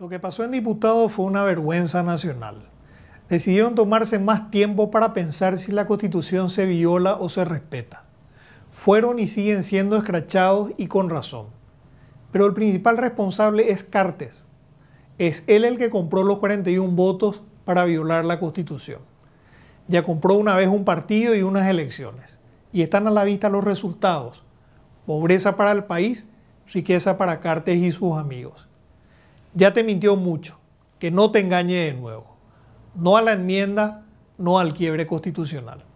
Lo que pasó en Diputados fue una vergüenza nacional. Decidieron tomarse más tiempo para pensar si la constitución se viola o se respeta. Fueron y siguen siendo escrachados y con razón. Pero el principal responsable es Cartes. Es él el que compró los 41 votos para violar la constitución. Ya compró una vez un partido y unas elecciones. Y están a la vista los resultados. Pobreza para el país, riqueza para Cartes y sus amigos ya te mintió mucho, que no te engañe de nuevo. No a la enmienda, no al quiebre constitucional.